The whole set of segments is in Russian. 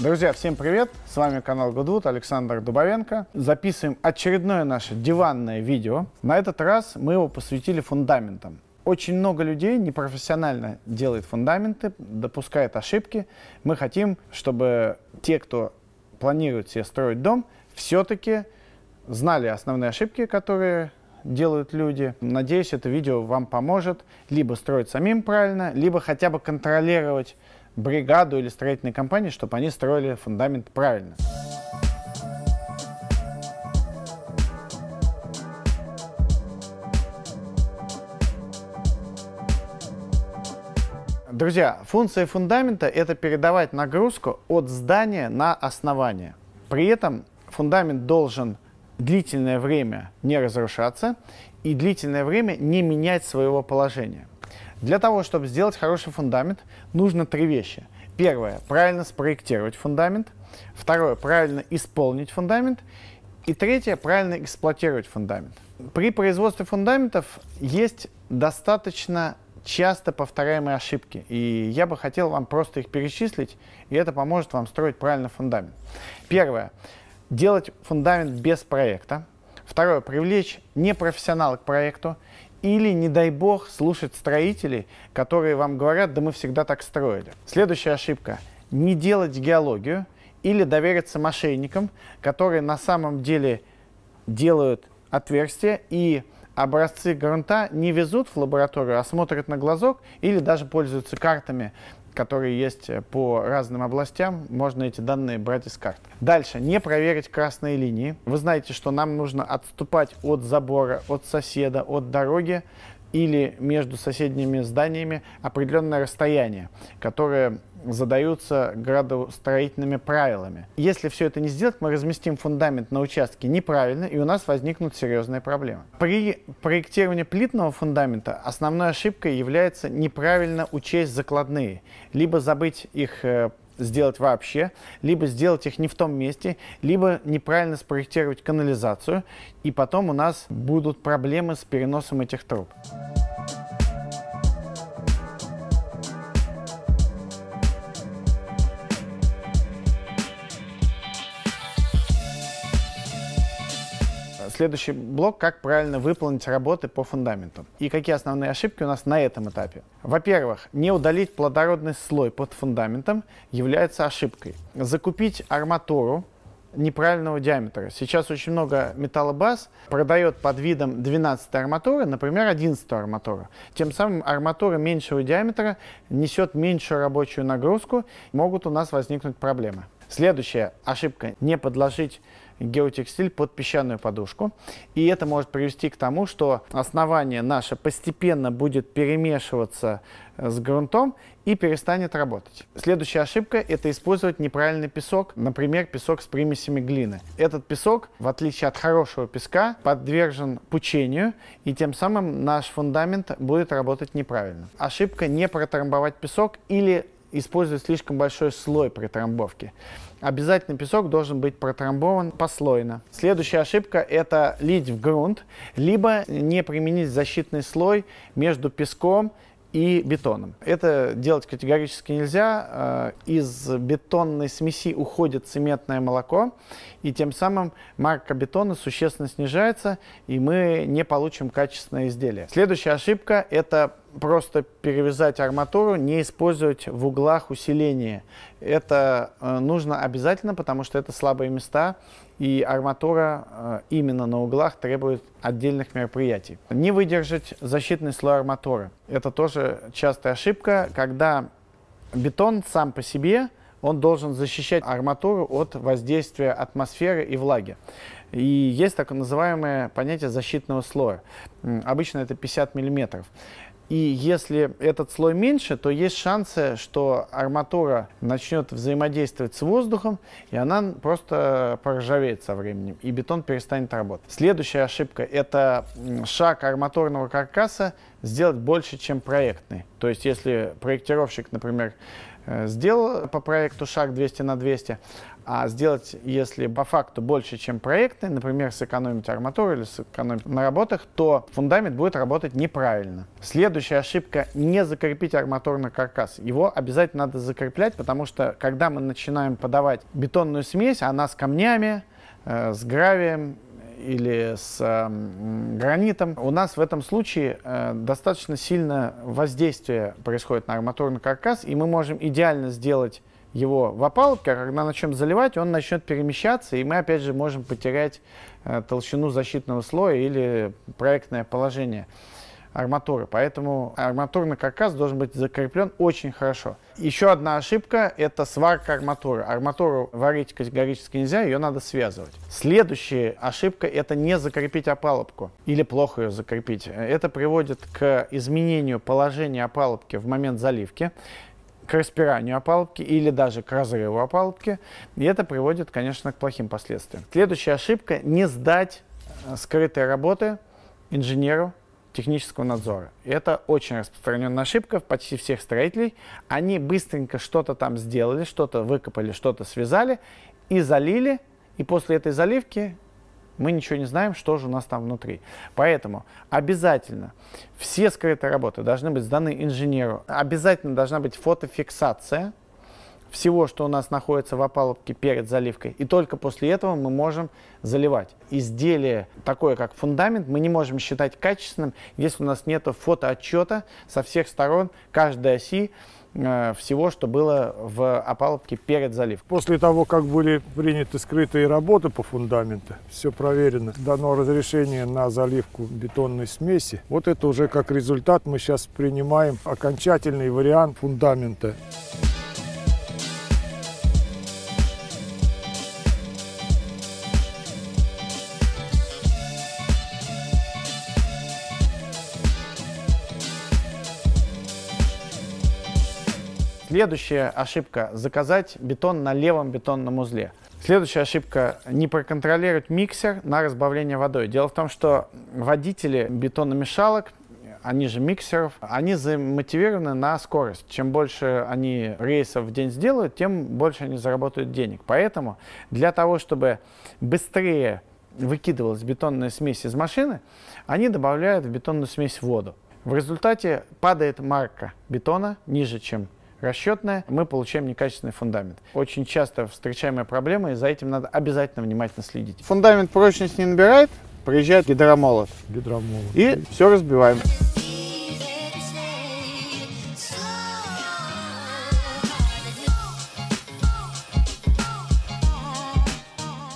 Друзья, всем привет! С вами канал Гудвуд, Александр Дубовенко. Записываем очередное наше диванное видео. На этот раз мы его посвятили фундаментам. Очень много людей непрофессионально делает фундаменты, допускает ошибки. Мы хотим, чтобы те, кто планирует себе строить дом, все-таки знали основные ошибки, которые делают люди. Надеюсь, это видео вам поможет либо строить самим правильно, либо хотя бы контролировать бригаду или строительной компании, чтобы они строили фундамент правильно. Друзья, функция фундамента – это передавать нагрузку от здания на основание. При этом фундамент должен длительное время не разрушаться и длительное время не менять своего положения. Для того, чтобы сделать хороший фундамент, нужно три вещи. Первое – правильно спроектировать фундамент. Второе – правильно исполнить фундамент. И третье – правильно эксплуатировать фундамент. При производстве фундаментов есть достаточно часто повторяемые ошибки. И я бы хотел вам просто их перечислить, и это поможет вам строить правильно фундамент. Первое. Делать фундамент без проекта. Второе. Привлечь непрофессионала к проекту. Или, не дай бог, слушать строителей, которые вам говорят, да мы всегда так строили. Следующая ошибка. Не делать геологию или довериться мошенникам, которые на самом деле делают отверстия и образцы грунта не везут в лабораторию, а смотрят на глазок или даже пользуются картами которые есть э, по разным областям, можно эти данные брать из карт. Дальше, не проверить красные линии. Вы знаете, что нам нужно отступать от забора, от соседа, от дороги или между соседними зданиями определенное расстояние, которое задаются градостроительными правилами. Если все это не сделать, мы разместим фундамент на участке неправильно, и у нас возникнут серьезные проблемы. При проектировании плитного фундамента основной ошибкой является неправильно учесть закладные, либо забыть их э, сделать вообще, либо сделать их не в том месте, либо неправильно спроектировать канализацию, и потом у нас будут проблемы с переносом этих труб. Следующий блок — как правильно выполнить работы по фундаменту. И какие основные ошибки у нас на этом этапе. Во-первых, не удалить плодородный слой под фундаментом является ошибкой. Закупить арматуру неправильного диаметра. Сейчас очень много металлобаз продает под видом 12 й арматуры, например, 11 арматура. Тем самым арматура меньшего диаметра несет меньшую рабочую нагрузку, могут у нас возникнуть проблемы. Следующая ошибка – не подложить геотекстиль под песчаную подушку. И это может привести к тому, что основание наше постепенно будет перемешиваться э, с грунтом и перестанет работать. Следующая ошибка – это использовать неправильный песок, например, песок с примесями глины. Этот песок, в отличие от хорошего песка, подвержен пучению, и тем самым наш фундамент будет работать неправильно. Ошибка – не протрамбовать песок или использовать слишком большой слой при трамбовке. Обязательно песок должен быть протрамбован послойно. Следующая ошибка – это лить в грунт, либо не применить защитный слой между песком и бетоном. Это делать категорически нельзя. Э, из бетонной смеси уходит цементное молоко, и тем самым марка бетона существенно снижается, и мы не получим качественное изделие. Следующая ошибка – это просто перевязать арматуру, не использовать в углах усиление. Это э, нужно обязательно, потому что это слабые места, и арматура э, именно на углах требует отдельных мероприятий. Не выдержать защитный слой арматуры. Это тоже частая ошибка, когда бетон сам по себе, он должен защищать арматуру от воздействия атмосферы и влаги. И есть так называемое понятие защитного слоя. Обычно это 50 миллиметров. И если этот слой меньше, то есть шансы, что арматура начнет взаимодействовать с воздухом, и она просто проржавеет со временем, и бетон перестанет работать. Следующая ошибка – это шаг арматурного каркаса сделать больше, чем проектный. То есть если проектировщик, например, Э, сделал по проекту шаг 200 на 200, а сделать, если по факту больше, чем проектный, например, сэкономить арматуру или сэкономить на работах, то фундамент будет работать неправильно. Следующая ошибка – не закрепить арматурный каркас. Его обязательно надо закреплять, потому что когда мы начинаем подавать бетонную смесь, она с камнями, э, с гравием или с эм, гранитом, у нас в этом случае э, достаточно сильно воздействие происходит на арматурный каркас, и мы можем идеально сделать его в опалубке, а когда начнем заливать, он начнет перемещаться, и мы опять же можем потерять э, толщину защитного слоя или проектное положение арматуры. Поэтому арматурный каркас должен быть закреплен очень хорошо. Еще одна ошибка – это сварка арматуры. Арматуру варить категорически нельзя, ее надо связывать. Следующая ошибка – это не закрепить опалубку или плохо ее закрепить. Это приводит к изменению положения опалубки в момент заливки к распиранию опалубки или даже к разрыву опалубки. И это приводит, конечно, к плохим последствиям. Следующая ошибка – не сдать э, скрытые работы инженеру технического надзора. И это очень распространенная ошибка почти всех строителей. Они быстренько что-то там сделали, что-то выкопали, что-то связали и залили. И после этой заливки мы ничего не знаем, что же у нас там внутри. Поэтому обязательно все скрытые работы должны быть сданы инженеру. Обязательно должна быть фотофиксация всего, что у нас находится в опалубке перед заливкой. И только после этого мы можем заливать. Изделие такое, как фундамент, мы не можем считать качественным, если у нас нет фотоотчета со всех сторон каждой оси э, всего, что было в опалубке перед заливкой. После того, как были приняты скрытые работы по фундаменту, все проверено, дано разрешение на заливку бетонной смеси. Вот это уже как результат мы сейчас принимаем окончательный вариант фундамента. Следующая ошибка – заказать бетон на левом бетонном узле. Следующая ошибка – не проконтролировать миксер на разбавление водой. Дело в том, что водители бетономешалок они же миксеров, они замотивированы на скорость. Чем больше они рейсов в день сделают, тем больше они заработают денег. Поэтому для того, чтобы быстрее выкидывалась бетонная смесь из машины, они добавляют в бетонную смесь воду. В результате падает марка бетона ниже, чем расчетная, мы получаем некачественный фундамент. Очень часто встречаемая проблема, и за этим надо обязательно внимательно следить. Фундамент прочность не набирает, приезжает гидромолот. Гидромолот. И все разбиваем.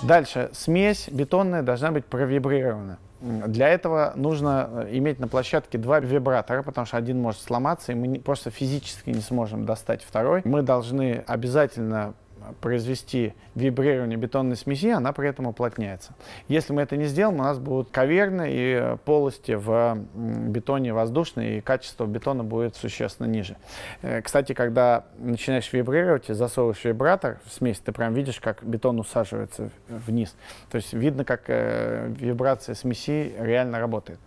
Дальше смесь бетонная должна быть провибрирована. Для этого нужно э, иметь на площадке два вибратора, потому что один может сломаться, и мы просто физически не сможем достать второй. Мы должны обязательно произвести вибрирование бетонной смеси, она при этом уплотняется. Если мы это не сделаем, у нас будут каверны и полости в бетоне воздушные, и качество бетона будет существенно ниже. Э, кстати, когда начинаешь вибрировать и засовываешь вибратор в смесь, ты прям видишь, как бетон усаживается вниз. То есть видно, как э, вибрация смеси реально работает.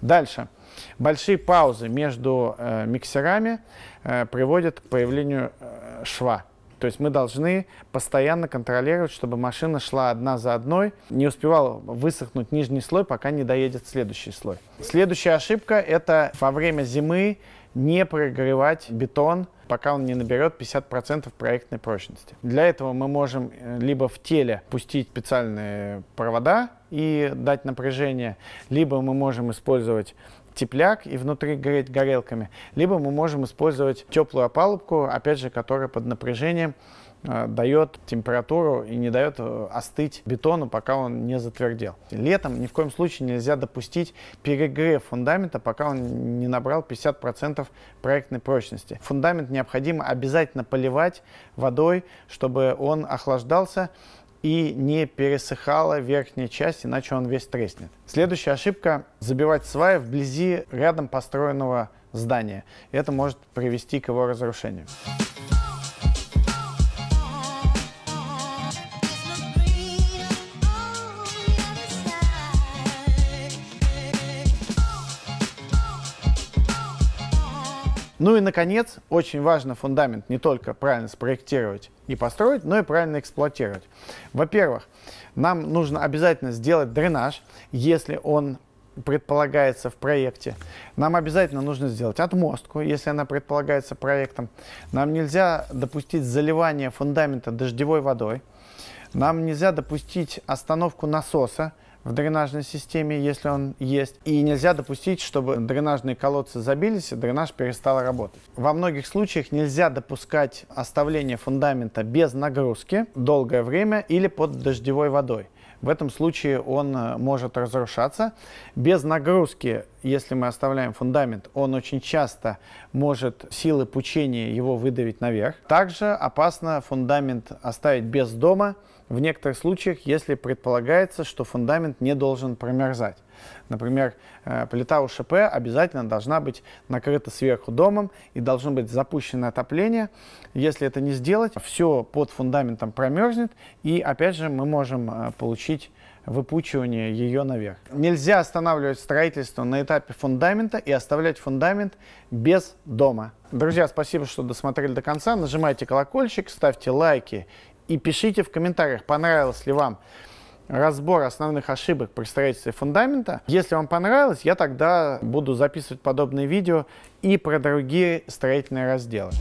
Дальше. Большие паузы между э, миксерами приводят к появлению шва. То есть мы должны постоянно контролировать, чтобы машина шла одна за одной, не успевала высохнуть нижний слой, пока не доедет следующий слой. Следующая ошибка – это во время зимы не прогревать бетон, пока он не наберет 50% проектной прочности. Для этого мы можем э, либо в теле пустить специальные провода и дать напряжение, либо мы можем использовать тепляк и внутри гореть горелками. Либо мы можем использовать теплую опалубку, опять же, которая под напряжением э, дает температуру и не дает э, остыть бетону, пока он не затвердел. Летом ни в коем случае нельзя допустить перегрев фундамента, пока он не набрал 50% проектной прочности. Фундамент необходимо обязательно поливать водой, чтобы он охлаждался и не пересыхала верхняя часть, иначе он весь треснет. Следующая ошибка – забивать сваи вблизи рядом построенного здания. Это может привести к его разрушению. Ну и, наконец, очень важно фундамент не только правильно спроектировать и построить, но и правильно эксплуатировать. Во-первых, нам нужно обязательно сделать дренаж, если он предполагается в проекте. Нам обязательно нужно сделать отмостку, если она предполагается проектом. Нам нельзя допустить заливание фундамента дождевой водой. Нам нельзя допустить остановку насоса, в дренажной системе, если он есть. И нельзя допустить, чтобы дренажные колодцы забились, и дренаж перестал работать. Во многих случаях нельзя допускать оставление фундамента без нагрузки долгое время или под дождевой водой. В этом случае он э, может разрушаться. Без нагрузки, если мы оставляем фундамент, он очень часто может силы пучения его выдавить наверх. Также опасно фундамент оставить без дома, в некоторых случаях, если предполагается, что фундамент не должен промерзать. Например, э, плита УШП обязательно должна быть накрыта сверху домом и должно быть запущено отопление. Если это не сделать, все под фундаментом промерзнет, и опять же мы можем э, получить выпучивание ее наверх. Нельзя останавливать строительство на этапе фундамента и оставлять фундамент без дома. Друзья, спасибо, что досмотрели до конца. Нажимайте колокольчик, ставьте лайки и пишите в комментариях, понравилось ли вам разбор основных ошибок при строительстве фундамента. Если вам понравилось, я тогда буду записывать подобные видео и про другие строительные разделы.